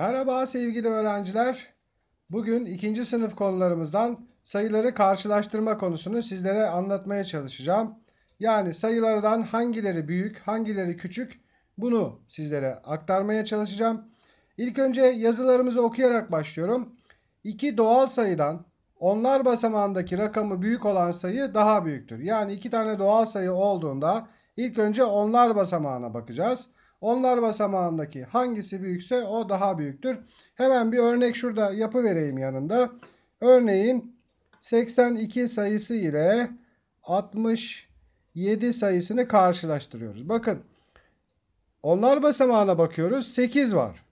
Merhaba sevgili öğrenciler. Bugün ikinci sınıf konularımızdan sayıları karşılaştırma konusunu sizlere anlatmaya çalışacağım. Yani sayılardan hangileri büyük, hangileri küçük bunu sizlere aktarmaya çalışacağım. İlk önce yazılarımızı okuyarak başlıyorum. İki doğal sayıdan onlar basamağındaki rakamı büyük olan sayı daha büyüktür. Yani iki tane doğal sayı olduğunda ilk önce onlar basamağına bakacağız. Onlar basamağındaki hangisi büyükse o daha büyüktür. Hemen bir örnek şurada yapı vereyim yanında. Örneğin 82 sayısı ile 67 sayısını karşılaştırıyoruz. Bakın onlar basamağına bakıyoruz 8 var.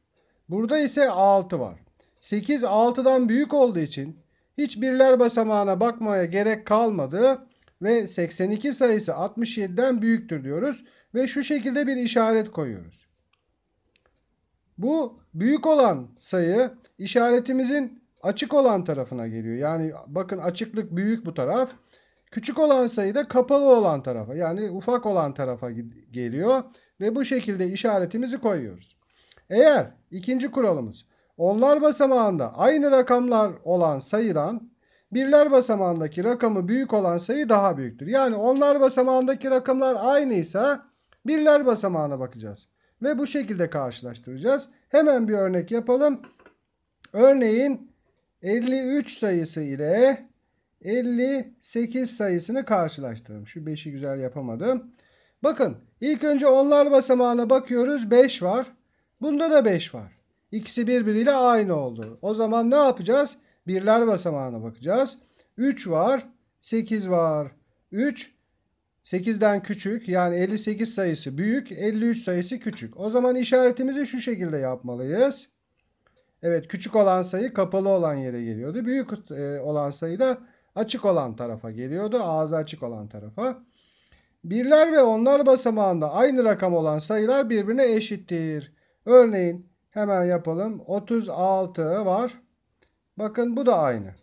Burada ise 6 var. 8 6'dan büyük olduğu için hiç birler basamağına bakmaya gerek kalmadı ve 82 sayısı 67'den büyüktür diyoruz ve şu şekilde bir işaret koyuyoruz. Bu büyük olan sayı işaretimizin açık olan tarafına geliyor. Yani bakın açıklık büyük bu taraf. Küçük olan sayı da kapalı olan tarafa yani ufak olan tarafa geliyor ve bu şekilde işaretimizi koyuyoruz. Eğer ikinci kuralımız onlar basamağında aynı rakamlar olan sayıdan birler basamağındaki rakamı büyük olan sayı daha büyüktür. Yani onlar basamağındaki rakamlar aynıysa birler basamağına bakacağız. Ve bu şekilde karşılaştıracağız. Hemen bir örnek yapalım. Örneğin 53 sayısı ile 58 sayısını karşılaştıralım. Şu 5'i güzel yapamadım. Bakın ilk önce onlar basamağına bakıyoruz. 5 var. Bunda da 5 var. İkisi birbiriyle aynı oldu. O zaman ne yapacağız? Birler basamağına bakacağız. 3 var. 8 var. 3. 8'den küçük yani 58 sayısı büyük 53 sayısı küçük. O zaman işaretimizi şu şekilde yapmalıyız. Evet küçük olan sayı kapalı olan yere geliyordu. Büyük e, olan sayı da açık olan tarafa geliyordu. Ağzı açık olan tarafa. Birler ve onlar basamağında aynı rakam olan sayılar birbirine eşittir. Örneğin hemen yapalım. 36 var. Bakın bu da aynı.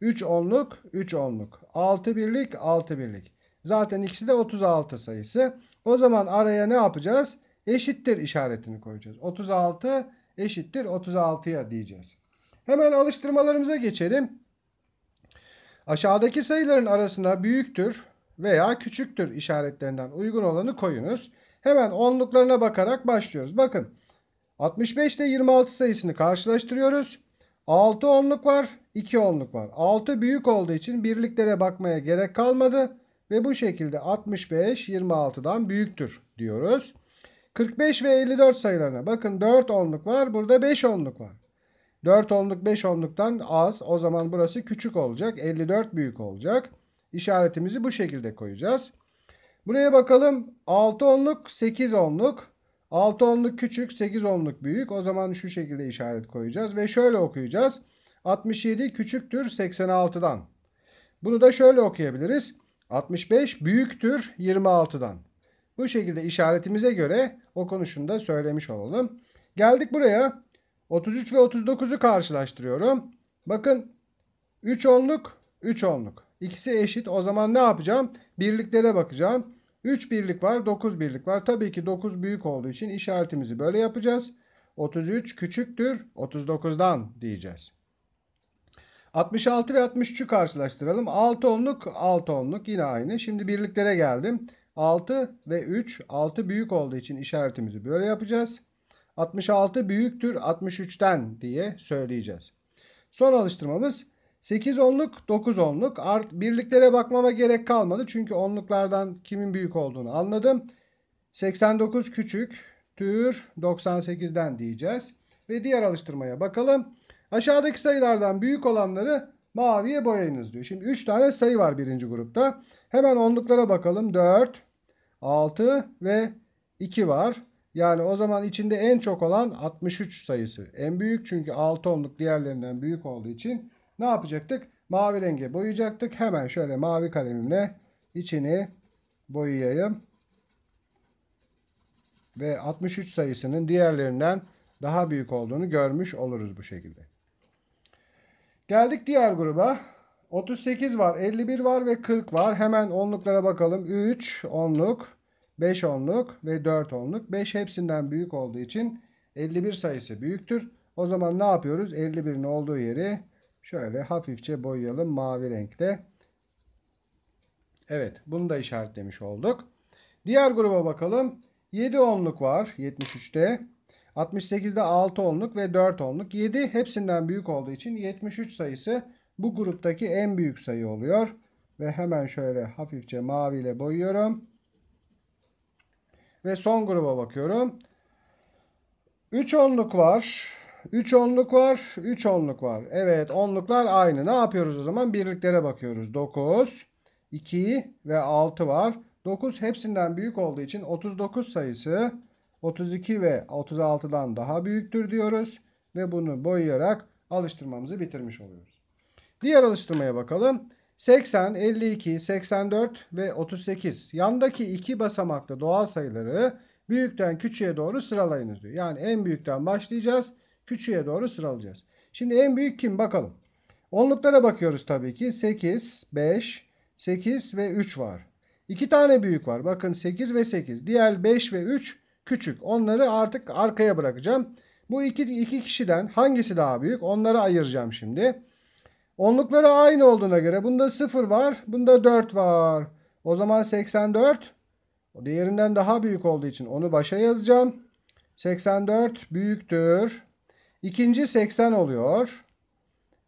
3 onluk, 3 onluk. 6 birlik, 6 birlik. Zaten ikisi de 36 sayısı. O zaman araya ne yapacağız? Eşittir işaretini koyacağız. 36 eşittir 36'ya diyeceğiz. Hemen alıştırmalarımıza geçelim. Aşağıdaki sayıların arasına büyüktür veya küçüktür işaretlerinden uygun olanı koyunuz. Hemen onluklarına bakarak başlıyoruz. Bakın 65 ile 26 sayısını karşılaştırıyoruz. 6 onluk var, 2 onluk var. 6 büyük olduğu için birliklere bakmaya gerek kalmadı. Ve bu şekilde 65 26'dan büyüktür diyoruz. 45 ve 54 sayılarına bakın 4 onluk var burada 5 onluk var. 4 onluk 5 onluktan az o zaman burası küçük olacak 54 büyük olacak. İşaretimizi bu şekilde koyacağız. Buraya bakalım 6 onluk 8 onluk 6 onluk küçük 8 onluk büyük o zaman şu şekilde işaret koyacağız ve şöyle okuyacağız. 67 küçüktür 86'dan. Bunu da şöyle okuyabiliriz. 65 büyüktür 26'dan. Bu şekilde işaretimize göre o konuşunu da söylemiş olalım. Geldik buraya. 33 ve 39'u karşılaştırıyorum. Bakın 3 onluk 3 onluk. İkisi eşit. O zaman ne yapacağım? Birliklere bakacağım. 3 birlik var 9 birlik var. Tabii ki 9 büyük olduğu için işaretimizi böyle yapacağız. 33 küçüktür 39'dan diyeceğiz. 66 ve 63'ü karşılaştıralım. 6 onluk 6 onluk yine aynı. Şimdi birliklere geldim. 6 ve 3 6 büyük olduğu için işaretimizi böyle yapacağız. 66 büyüktür 63'ten diye söyleyeceğiz. Son alıştırmamız 8 onluk 9 onluk art birliklere bakmama gerek kalmadı. Çünkü onluklardan kimin büyük olduğunu anladım. 89 küçük tür 98'den diyeceğiz. Ve diğer alıştırmaya bakalım. Aşağıdaki sayılardan büyük olanları maviye boyayınız diyor. Şimdi 3 tane sayı var birinci grupta. Hemen onluklara bakalım. 4, 6 ve 2 var. Yani o zaman içinde en çok olan 63 sayısı. En büyük çünkü 6 onluk diğerlerinden büyük olduğu için ne yapacaktık? Mavi renge boyayacaktık. Hemen şöyle mavi kalemimle içini boyayayım. Ve 63 sayısının diğerlerinden daha büyük olduğunu görmüş oluruz bu şekilde. Geldik diğer gruba. 38 var, 51 var ve 40 var. Hemen onluklara bakalım. 3 onluk, 5 onluk ve 4 onluk. 5 hepsinden büyük olduğu için 51 sayısı büyüktür. O zaman ne yapıyoruz? 51'in olduğu yeri şöyle hafifçe boyayalım mavi renkte. Evet, bunu da işaretlemiş olduk. Diğer gruba bakalım. 7 onluk var 73'te. 68'de 6 onluk ve 4 onluk. 7 hepsinden büyük olduğu için 73 sayısı bu gruptaki en büyük sayı oluyor. Ve hemen şöyle hafifçe maviyle boyuyorum. Ve son gruba bakıyorum. 3 onluk var. 3 onluk var. 3 onluk var. Evet onluklar aynı. Ne yapıyoruz o zaman? Birliklere bakıyoruz. 9, 2 ve 6 var. 9 hepsinden büyük olduğu için 39 sayısı 32 ve 36'dan daha büyüktür diyoruz. Ve bunu boyayarak alıştırmamızı bitirmiş oluyoruz. Diğer alıştırmaya bakalım. 80, 52, 84 ve 38. Yandaki iki basamaklı doğal sayıları büyükten küçüğe doğru sıralayınız diyor. Yani en büyükten başlayacağız. Küçüğe doğru sıralayacağız. Şimdi en büyük kim bakalım. Onluklara bakıyoruz tabii ki. 8, 5, 8 ve 3 var. İki tane büyük var. Bakın 8 ve 8. Diğer 5 ve 3 küçük. Onları artık arkaya bırakacağım. Bu iki, iki kişiden hangisi daha büyük? Onları ayıracağım şimdi. Onlukları aynı olduğuna göre bunda 0 var. Bunda 4 var. O zaman 84 o diğerinden daha büyük olduğu için onu başa yazacağım. 84 büyüktür. İkinci 80 oluyor.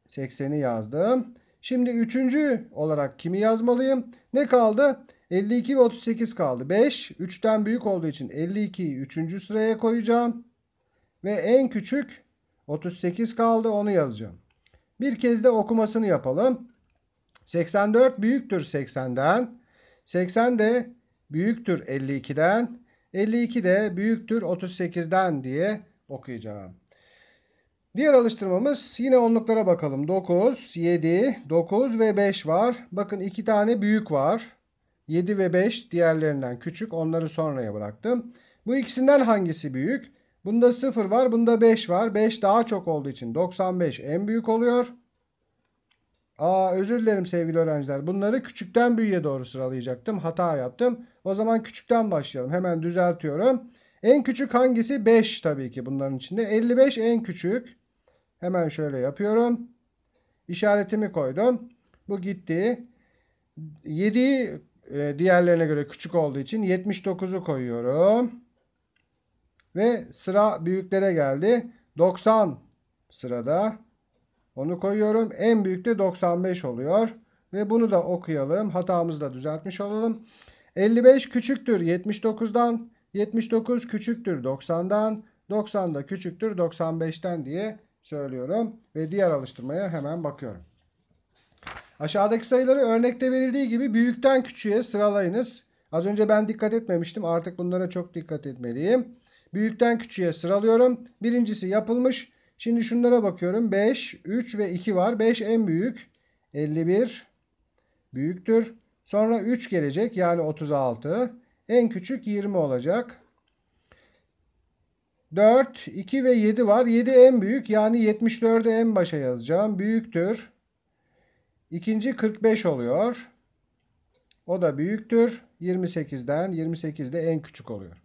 80'i yazdım. Şimdi üçüncü olarak kimi yazmalıyım? Ne kaldı? 52 ve 38 kaldı. 5 3'ten büyük olduğu için 52'yi 3. sıraya koyacağım. Ve en küçük 38 kaldı onu yazacağım. Bir kez de okumasını yapalım. 84 büyüktür 80'den. 80 de büyüktür 52'den. 52 de büyüktür 38'den diye okuyacağım. Diğer alıştırmamız yine onluklara bakalım. 9, 7, 9 ve 5 var. Bakın 2 tane büyük var. 7 ve 5 diğerlerinden küçük. Onları sonraya bıraktım. Bu ikisinden hangisi büyük? Bunda 0 var. Bunda 5 var. 5 daha çok olduğu için 95 en büyük oluyor. Aa özür dilerim sevgili öğrenciler. Bunları küçükten büyüğe doğru sıralayacaktım. Hata yaptım. O zaman küçükten başlayalım. Hemen düzeltiyorum. En küçük hangisi? 5 tabii ki bunların içinde. 55 en küçük. Hemen şöyle yapıyorum. İşaretimi koydum. Bu gitti. 7'yi ee, diğerlerine göre küçük olduğu için 79'u koyuyorum. Ve sıra büyüklere geldi. 90 sırada. Onu koyuyorum. En büyük de 95 oluyor. Ve bunu da okuyalım. Hatamızı da düzeltmiş olalım. 55 küçüktür 79'dan. 79 küçüktür 90'dan. 90 da küçüktür 95'ten diye söylüyorum. Ve diğer alıştırmaya hemen bakıyorum. Aşağıdaki sayıları örnekte verildiği gibi büyükten küçüğe sıralayınız. Az önce ben dikkat etmemiştim. Artık bunlara çok dikkat etmeliyim. Büyükten küçüğe sıralıyorum. Birincisi yapılmış. Şimdi şunlara bakıyorum. 5, 3 ve 2 var. 5 en büyük. 51 büyüktür. Sonra 3 gelecek yani 36. En küçük 20 olacak. 4, 2 ve 7 var. 7 en büyük yani 74'ü en başa yazacağım. Büyüktür. İkinci 45 oluyor. O da büyüktür. 28'den 28 de en küçük oluyor.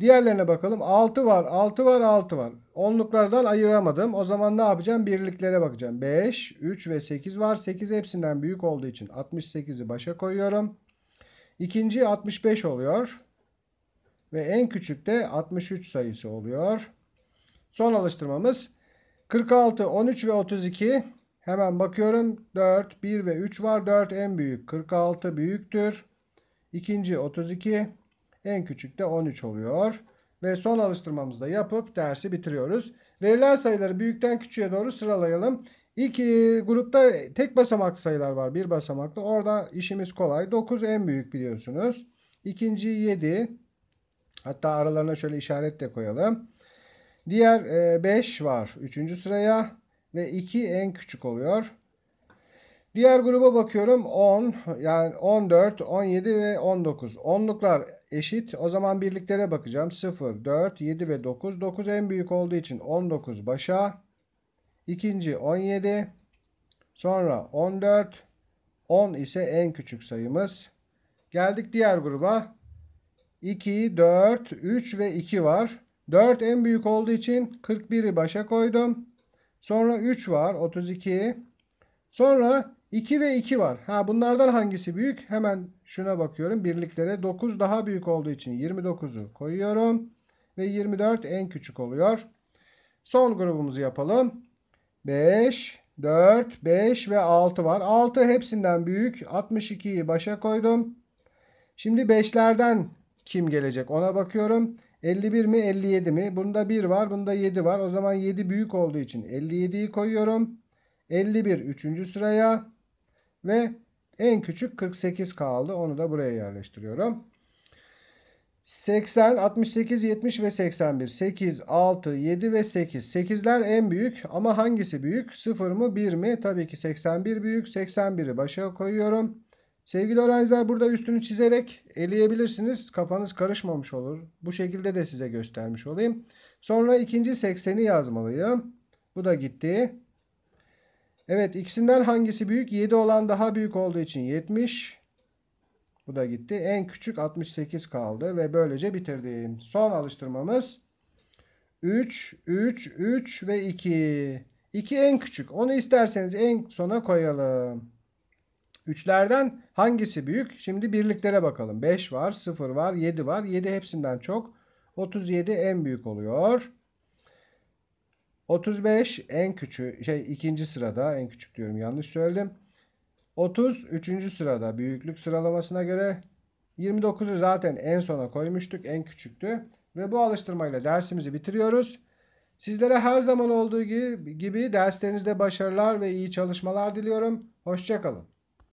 Diğerlerine bakalım. 6 var, 6 var, 6 var. Onluklardan ayıramadım. O zaman ne yapacağım? Birliklere bakacağım. 5, 3 ve 8 var. 8 hepsinden büyük olduğu için 68'i başa koyuyorum. İkinci 65 oluyor. Ve en küçük de 63 sayısı oluyor. Son alıştırmamız 46, 13 ve 32. Hemen bakıyorum. 4, 1 ve 3 var. 4 en büyük. 46 büyüktür. İkinci 32. En küçük de 13 oluyor. Ve son alıştırmamızı da yapıp dersi bitiriyoruz. Verilen sayıları büyükten küçüğe doğru sıralayalım. İlk grupta tek basamaklı sayılar var. Bir basamaklı. Orada işimiz kolay. 9 en büyük biliyorsunuz. İkinci 7. Hatta aralarına şöyle işaret de koyalım. Diğer 5 e, var. Üçüncü sıraya ve 2 en küçük oluyor. Diğer gruba bakıyorum 10 yani 14, 17 ve 19. Onluklar eşit. O zaman birliklere bakacağım. 0, 4, 7 ve 9. 9 en büyük olduğu için 19 başa. İkinci 17. Sonra 14. 10 ise en küçük sayımız. Geldik diğer gruba. 2, 4, 3 ve 2 var. 4 en büyük olduğu için 41'i başa koydum. Sonra 3 var. 32. Sonra 2 ve 2 var. Ha bunlardan hangisi büyük? Hemen şuna bakıyorum. Birliklere 9 daha büyük olduğu için 29'u koyuyorum. Ve 24 en küçük oluyor. Son grubumuzu yapalım. 5, 4, 5 ve 6 var. 6 hepsinden büyük. 62'yi başa koydum. Şimdi 5'lerden kim gelecek ona bakıyorum. 51 mi 57 mi? Bunda 1 var bunda 7 var. O zaman 7 büyük olduğu için 57'yi koyuyorum. 51 3. sıraya ve en küçük 48 kaldı. Onu da buraya yerleştiriyorum. 80, 68, 70 ve 81. 8, 6, 7 ve 8. 8'ler en büyük ama hangisi büyük? 0 mı 1 mi? Tabii ki 81 büyük. 81'i başa koyuyorum. Sevgili öğrenciler burada üstünü çizerek eleyebilirsiniz. Kafanız karışmamış olur. Bu şekilde de size göstermiş olayım. Sonra ikinci sekseni yazmalıyım. Bu da gitti. Evet ikisinden hangisi büyük? 7 olan daha büyük olduğu için 70. Bu da gitti. En küçük 68 kaldı ve böylece bitirdim. Son alıştırmamız 3, 3, 3 ve 2. 2 en küçük. Onu isterseniz en sona koyalım. Üçlerden hangisi büyük? Şimdi birliklere bakalım. 5 var, 0 var, 7 var. 7 hepsinden çok. 37 en büyük oluyor. 35 en küçük şey ikinci sırada en küçük diyorum yanlış söyledim. 30 üçüncü sırada büyüklük sıralamasına göre 29'u zaten en sona koymuştuk en küçüktü ve bu alıştırmayla dersimizi bitiriyoruz. Sizlere her zaman olduğu gibi derslerinizde başarılar ve iyi çalışmalar diliyorum. Hoşçakalın.